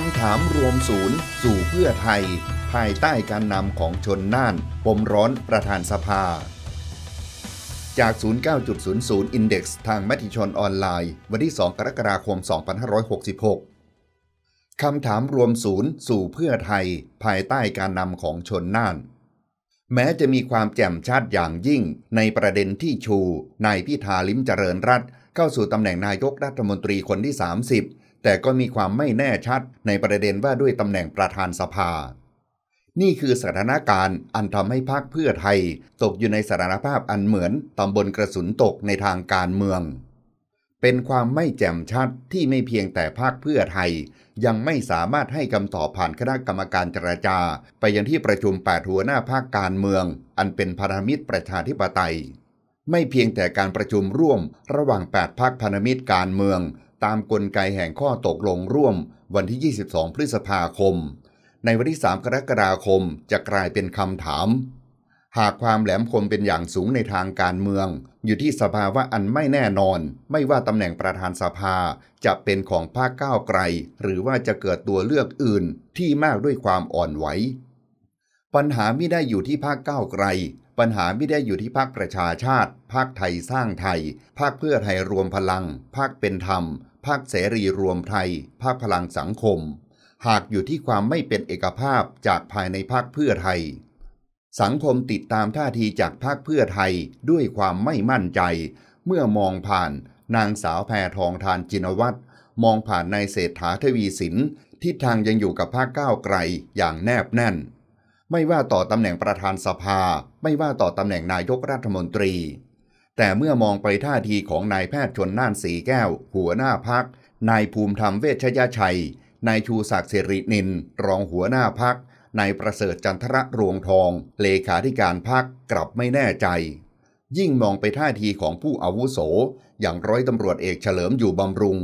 คำถามรวมศูนย์สู่เพื่อไทย ภายใต้การนำของชนน่านปมร้อนประธานสภา จาก 09.00 Index ทางมติชนออนไลน์ วันที่ 2 กรกฎาคม 2566 คำถามรวมศูนย์สู่เพื่อไทย ภายใต้การนำของชนน่านแม้จะมีความแจ่มชัดอย่างยิ่ง ในประเด็นที่ชูนายพิธาลิมเจริญรัตเข้าสู่ตำแหน่งนายกรัฐมนตรีคนที่ 30แต่ก็มีความไม่แน่ชัดในประเด็นว่าด้วยตำแหน่งประธานสภา นี่คือสถานการณ์ อันทำให้พรรคเพื่อไทย ตกอยู่ในสถานภาพอันเหมือนตำบลกระสุนตกในทางการเมือง เป็นความไม่แจ่มชัดที่ไม่เพียงแต่พรรคเพื่อไทย ยังไม่สามารถให้คำตอบผ่านคณะกรรมการจราจา ไปยังที่ประชุมแปดหัวหน้าพรรคการเมืองอันเป็นพันธมิตรประชาธิปไตย ไม่เพียงแต่การประชุมร่วม ระหว่าง8พรรคพันธมิตรการเมืองตามกลไกแห่งข้อตกลงร่วม วันที่ 22 พฤษภาคม ในวันที่ 3 กรกฎาคมจะกลายเป็นคำถาม หากความแหลมคมเป็นอย่างสูงในทางการเมือง อยู่ที่สภาว่าอันไม่แน่นอน ไม่ว่าตำแหน่งประธานสภาจะเป็นของภาคก้าวไกล หรือว่าจะเกิดตัวเลือกอื่นที่มากด้วยความอ่อนไหวปัญหาไม่ได้อยู่ที่ภาคก้าวไกล ปัญหาไม่ได้อยู่ที่ภาคประชาชาติ ภาคไทยสร้างไทย ภาคเพื่อไทยรวมพลัง ภาคเป็นธรรมภาคเสรีรวมไทยภาคพลังสังคม หากอยู่ที่ความไม่เป็นเอกภาพจากภายในภาคเพื่อไทย สังคมติดตามท่าทีจากภาคเพื่อไทยด้วยความไม่มั่นใจ เมื่อมองผ่านนางสาวแพทองทานจินวัตรมองผ่านนายเศรษฐาทวีสินทิศทางยังอยู่กับภาคก้าวไกลอย่างแนบแน่น ไม่ว่าต่อตำแหน่งประธานสภาไม่ว่าต่อตำแหน่งนายกรัฐมนตรีแต่เมื่อมองไปท่าทีของนายแพทย์ชนน่านสีแก้วหัวหน้าพักนายภูมิธรรมเวชยชัย นายชูศักดิ์สิรินิน รองหัวหน้าพักนายประเสริฐจันทระรวงทอง เลขาธิการพักกลับไม่แน่ใจ ยิ่งมองไปท่าทีของผู้อาวุโส อย่างร้อยตำรวจเอกเฉลิมอยู่บำรุง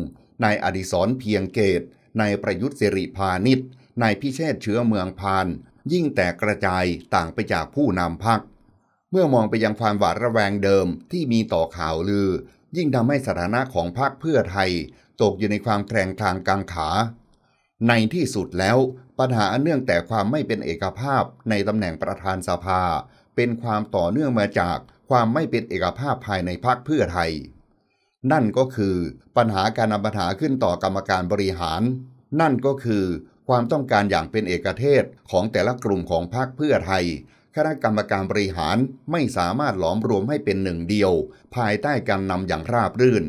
นายอดิศรเพียงเกตนายประยุทธ์สิริพาณิชนายพิเชษเชื้อเมืองพาน ยิ่งแตกกระจายต่างไปจากผู้นำพักเมื่อมองไปยังความหวาดระแวงเดิมที่มีต่อข่าวลือ ยิ่งทำให้สถานะของพรรคเพื่อไทย ตกอยู่ในความแกร่งทางกลางขา ในที่สุดแล้ว ปัญหาเนื่องแต่ความไม่เป็นเอกภาพในตำแหน่งประธานสภา เป็นความต่อเนื่องมาจากความไม่เป็นเอกภาพภายในพรรคเพื่อไทย นั่นก็คือ ปัญหาการนำปัญหาขึ้นต่อกรรมการบริหาร นั่นก็คือความต้องการอย่างเป็นเอกเทศของแต่ละกลุ่มของพรรคเพื่อไทยคณะกรรมการบริหารไม่สามารถหลอมรวมให้เป็นหนึ่งเดียว ภายใต้การนำอย่างราบรื่น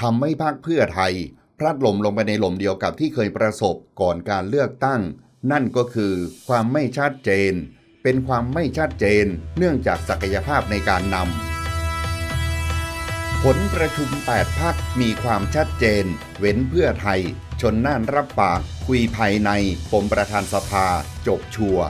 ทำให้พรรคเพื่อไทยพลัดหล่มลงไปในหล่มเดียวกับที่เคยประสบก่อนการเลือกตั้ง นั่นก็คือความไม่ชัดเจน เป็นความไม่ชัดเจน เนื่องจากศักยภาพในการนำผลประชุม8พักมีความชัดเจนเว้นเพื่อไทย ชนน่านรับปาก คุยภายในปมประธานสภาจบชัวร์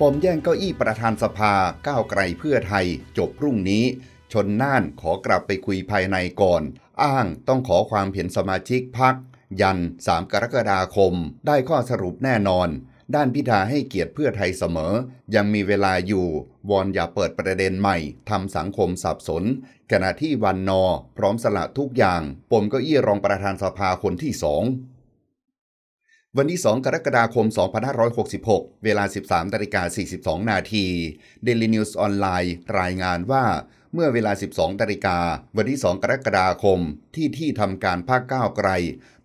ปมแย่งเก้าอี้ประธานสภาก้าวไกลเพื่อไทยจบพรุ่งนี้ ชนน่านขอกลับไปคุยภายในก่อน อ้างต้องขอความเห็นสมาชิกพัก ยัน 3 กรกฎาคม ได้ข้อสรุปแน่นอน ด้านพิธาให้เกียรติเพื่อไทยเสมอ ยังมีเวลาอยู่ วอนอย่าเปิดประเด็นใหม่ทำสังคมสับสนขณะที่วันนอ พร้อมสละทุกอย่างปมเก้าอี้รองประธานสภาคนที่สองวันที่ 2 กรกฎาคม 2566 เวลา 13นาฬิกา42นาที Daily News ออนไลน์ รายงานว่า เมื่อเวลา 12นาฬิกา วันที่ 2 กรกฎาคม ที่ที่ทำการภาคก้าวไกล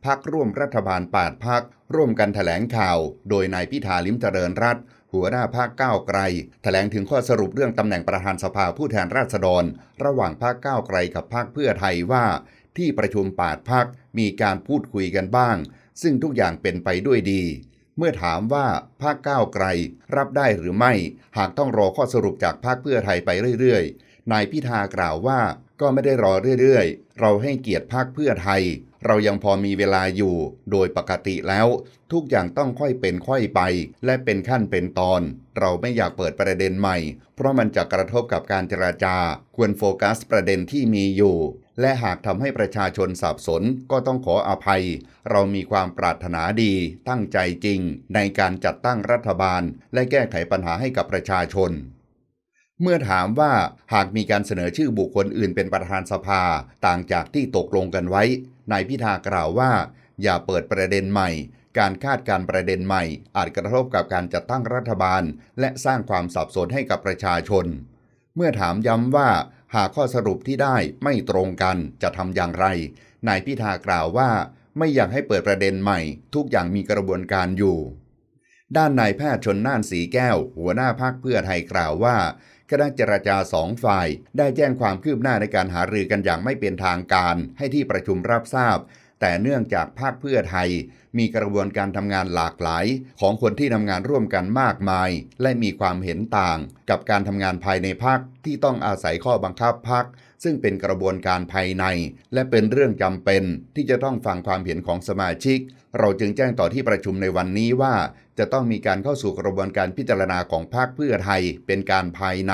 พักร่วมรัฐบาล8พักร่วมกันถแถลงข่าว โดยนายพิธาลิมเจริญรัตหัวหน้าภาคก้าวไกลถแถลงถึงข้อสรุปเรื่องตำแหน่งประธานสภาผู้แทนราษฎร ระหว่างภาคก้าวไกลกับภาคเพื่อไทยว่า ที่ประชุม8พักมีการพูดคุยกันบ้างซึ่งทุกอย่างเป็นไปด้วยดี เมื่อถามว่าภาคก้าวไกลรับได้หรือไม่ หากต้องรอข้อสรุปจากภาคเพื่อไทยไปเรื่อยๆ นายพิธากล่าวว่าก็ไม่ได้รอเรื่อยๆ เราให้เกียรติภาคเพื่อไทยเรายังพอมีเวลาอยู่ โดยปกติแล้ว ทุกอย่างต้องค่อยเป็นค่อยไป และเป็นขั้นเป็นตอน เราไม่อยากเปิดประเด็นใหม่ เพราะมันจะกระทบกับการเจราจา ควรโฟกัสประเด็นที่มีอยู่ และหากทำให้ประชาชนสับสนก็ต้องขออภัย เรามีความปรารถนาดีตั้งใจจริง ในการจัดตั้งรัฐบาล และแก้ไขปัญหาให้กับประชาชนเมื่อถามว่าหากมีการเสนอชื่อบุคคลอื่นเป็นประธานสภา ต่างจากที่ตกลงกันไว้ นายพิธากล่าวว่า อย่าเปิดประเด็นใหม่ การคาดการประเด็นใหม่ อาจกระทบกับการจัดตั้งรัฐบาล และสร้างความสับสนให้กับประชาชน เมื่อถามย้ำว่าหากข้อสรุปที่ได้ไม่ตรงกันจะทำอย่างไร นายพิธากล่าวว่าไม่อยากให้เปิดประเด็นใหม่ ทุกอย่างมีกระบวนการอยู่ ด้านนายแพทย์ชนน่านสีแก้ว หัวหน้าพรรคเพื่อไทยกล่าวว่าคณะเจรจาสองฝ่าย ได้แจ้งความคืบหน้าในการหารือกันอย่างไม่เป็นทางการ ให้ที่ประชุมรับทราบ แต่เนื่องจากภาคเพื่อไทย มีกระบวนการทำงานหลากหลาย ของคนที่ทำงานร่วมกันมากมาย และมีความเห็นต่าง กับการทำงานภายในพักที่ต้องอาศัยข้อบังคับพักซึ่งเป็นกระบวนการภายใน และเป็นเรื่องจำเป็นที่จะต้องฟังความเห็นของสมาชิก เราจึงแจ้งต่อที่ประชุมในวันนี้ว่าจะต้องมีการเข้าสู่กระบวนการพิจารณาของภาคเพื่อไทยเป็นการภายใน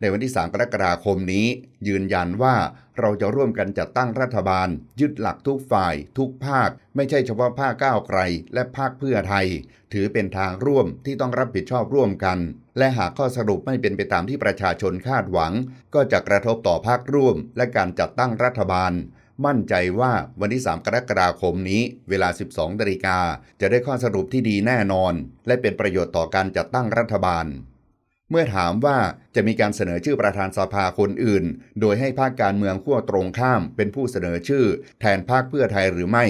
ในวันที่3กรกฎาคมนี้ยืนยันว่าเราจะร่วมกันจัดตั้งรัฐบาลยึดหลักทุกฝ่ายทุกภาคไม่ใช่เฉพาะภาคก้าวไกลและภาคเพื่อไทยถือเป็นทางร่วมที่ต้องรับผิดชอบร่วมกันและหากข้อสรุปไม่เป็นไปตามที่ประชาชนคาดหวังก็จะกระทบต่อภาคร่วมและการจัดตั้งรัฐบาลมั่นใจว่าวันที่ 3 กรกฎาคมนี้ เวลา 12นาฬิกาจะได้ข้อสรุปที่ดีแน่นอน และเป็นประโยชน์ต่อการจัดตั้งรัฐบาล เมื่อถามว่าจะมีการเสนอชื่อประธานสภาคนอื่น โดยให้ภาคการเมืองขั้วตรงข้ามเป็นผู้เสนอชื่อแทนภาคเพื่อไทยหรือไม่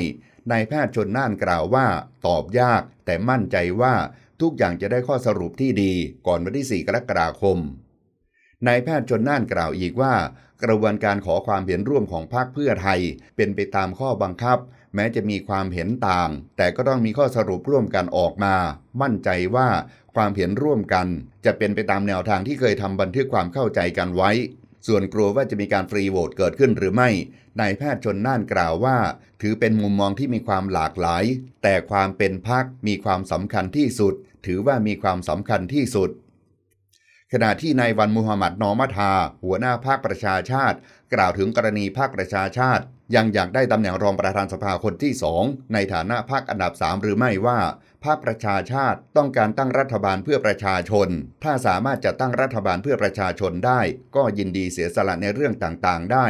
นายแพทย์ชนน่านกล่าวว่าตอบยาก แต่มั่นใจว่าทุกอย่างจะได้ข้อสรุปที่ดีก่อนวันที่ 4 กรกฎาคมนายแพทย์ชนน่านกล่าวอีกว่า กระบวนการขอความเห็นร่วมของพรรคเพื่อไทยเป็นไปตามข้อบังคับ แม้จะมีความเห็นต่างแต่ก็ต้องมีข้อสรุปร่วมกันออกมา มั่นใจว่าความเห็นร่วมกันจะเป็นไปตามแนวทางที่เคยทำบันทึกความเข้าใจกันไว้ ส่วนกลัวว่าจะมีการฟรีโหวตเกิดขึ้นหรือไม่นายแพทย์ชนน่านกล่าวว่า ถือเป็นมุมมองที่มีความหลากหลาย แต่ความเป็นพักมีความสำคัญที่สุด ถือว่ามีความสำคัญที่สุดขณะที่นายวันมูฮัมหมัดนอมาทาหัวหน้าภาคประชาชาติ กล่าวถึงกรณีภาคประชาชาติ ยังอยากได้ตำแหน่งรองประธานสภาคนที่2ในฐานะภาคอันดับ3หรือไม่ว่าภาคประชาชาติต้องการตั้งรัฐบาลเพื่อประชาชน ถ้าสามารถจะตั้งรัฐบาลเพื่อประชาชนได้ก็ยินดีเสียสละในเรื่องต่างๆ ได้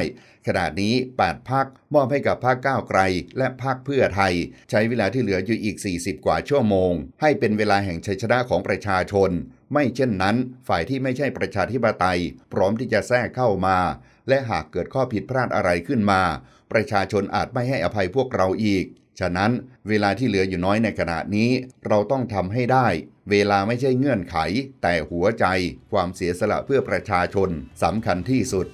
ขณะนี้8พักมอบให้กับภาคก้าวไกลและภาคเพื่อไทย ใช้เวลาที่เหลืออยู่อีก 40 กว่าชั่วโมง ให้เป็นเวลาแห่งชัยชนะของประชาชนไม่เช่นนั้นฝ่ายที่ไม่ใช่ประชาธิปไตย พร้อมที่จะแทรกเข้ามา และหากเกิดข้อผิดพลาดอะไรขึ้นมา ประชาชนอาจไม่ให้อภัยพวกเราอีก ฉะนั้น เวลาที่เหลืออยู่น้อยในขณะนี้ เราต้องทำให้ได้ เวลาไม่ใช่เงื่อนไข แต่หัวใจความเสียสละเพื่อประชาชนสำคัญที่สุด